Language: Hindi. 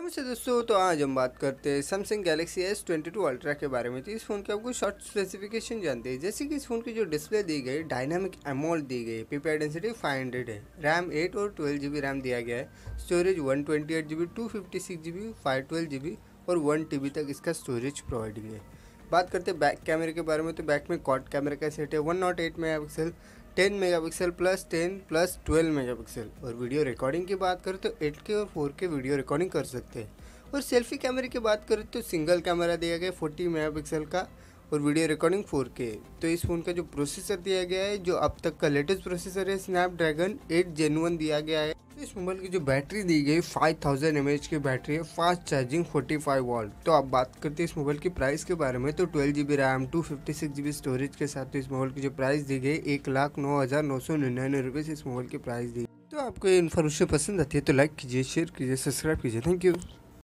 नमस्ते दोस्तों तो आज हम बात करते हैं Samsung Galaxy S twenty two ultra के बारे में तो इस फ़ोन के आपको शॉर्ट स्पेसिफिकेशन जानते हैं जैसे कि इस फ़ोन की जो डिस्प्ले दी गई डायनामिक एमोल दी गई पीपीआई डेंसिटी 500 है रैम 8 और ट्वेल्व जी रैम दिया गया है storage one twenty eight G B one तक इसका स्टोरेज प्रोवाइडिंग है बात करते हैं बैक कैमरे के बारे में तो बैक में कॉट कैमरे का सेट है one not eight mega pixel ten mega plus ten plus twelve mega और वीडियो रिकॉर्डिंग की बात करें तो एट और फोर वीडियो रिकॉर्डिंग कर सकते हैं और सेल्फी कैमरे की बात करें तो सिंगल कैमरा दिया गया 40 मेगापिक्सल का और वीडियो रिकॉर्डिंग 4K तो इस फ़ोन का जो प्रोसेसर दिया गया है जो अब तक का लेटेस्ट प्रोसेसर है स्नैपड्रैगन 8 जेनुअन दिया गया है तो इस मोबाइल की जो बैटरी दी गई 5000 थाउजेंड की बैटरी है फास्ट चार्जिंग 45 वॉल्ट तो अब बात करते हैं इस मोबाइल की प्राइस के बारे में तो twelve G B RAM two fifty six storage के साथ तो इस मोबाइल की जो प्राइस दी गई एक लाख नौ हज़ार नौ सौ निन्यानवे इस मोबाइल की प्राइस दी तो आपको ये इन्फॉर्मेशन पसंद आती है तो लाइक कीजिए शेयर कीजिए सब्सक्राइब कीजिए थैंक यू